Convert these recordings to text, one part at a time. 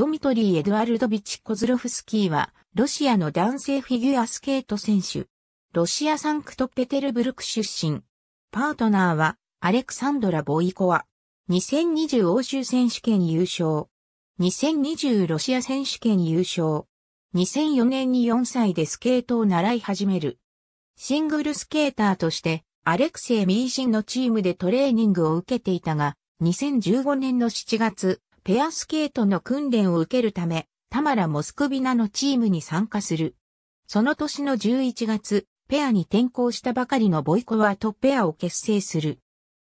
ドミトリー・エドワルドビチ・コズロフスキーは、ロシアの男性フィギュアスケート選手。ロシアサンクトペテルブルク出身。パートナーは、アレクサンドラ・ボイコワ。2020欧州選手権優勝。2020ロシア選手権優勝。2004年に4歳でスケートを習い始める。シングルスケーターとして、アレクセイ・ミーシンのチームでトレーニングを受けていたが、2015年の7月、ペアスケートの訓練を受けるため、タマラ・モスクビナのチームに参加する。その年の11月、ペアに転向したばかりのボイコワとペアを結成する。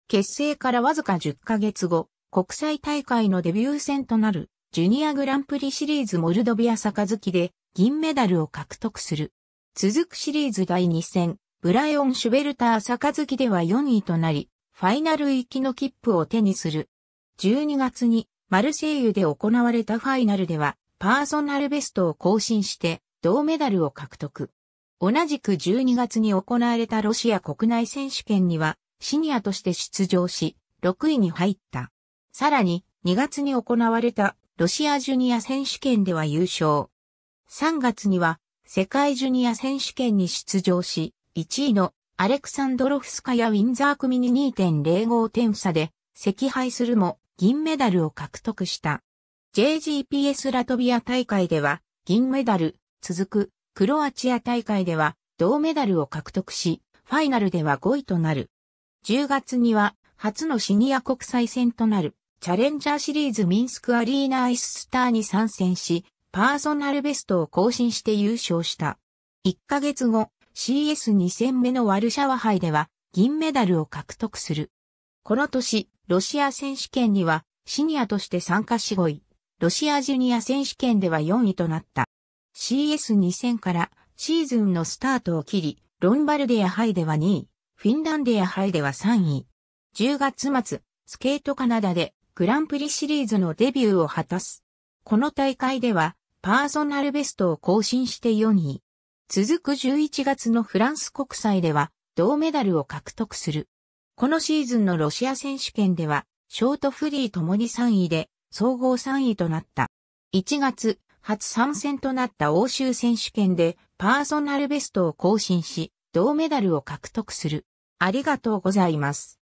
結成からわずか10ヶ月後、国際大会のデビュー戦となる、ジュニアグランプリシリーズモルドビア杯で銀メダルを獲得する。続くシリーズ第2戦、ブライオン・シュベルター杯では4位となり、ファイナル行きの切符を手にする。12月にマルセイユで行われたファイナルでは、パーソナルベストを更新して、銅メダルを獲得。同じく12月に行われたロシア国内選手権には、シニアとして出場し、6位に入った。さらに、2月に行われたロシアジュニア選手権では優勝。3月には、世界ジュニア選手権に出場し、1位のアレクサンドロフスカやウィンザー組に2.05点差で、惜敗するも、銀メダルを獲得した。JGPS ラトビア大会では銀メダル、続くクロアチア大会では銅メダルを獲得し、ファイナルでは5位となる。10月には初のシニア国際戦となるチャレンジャーシリーズミンスクアリーナアイススターに参戦し、パーソナルベストを更新して優勝した。1ヶ月後、CS2 戦目のワルシャワ杯では銀メダルを獲得する。この年、ロシア選手権にはシニアとして参加し5位、ロシアジュニア選手権では4位となった。CS2000 からシーズンのスタートを切り、ロンバルディア杯では2位、フィンランディア杯では3位。10月末、スケートカナダでグランプリシリーズのデビューを果たす。この大会ではパーソナルベストを更新して4位。続く11月のフランス国際では銅メダルを獲得する。このシーズンのロシア選手権では、ショートフリーともに3位で、総合3位となった。1月、初参戦となった欧州選手権で、パーソナルベストを更新し、銅メダルを獲得する。ありがとうございます。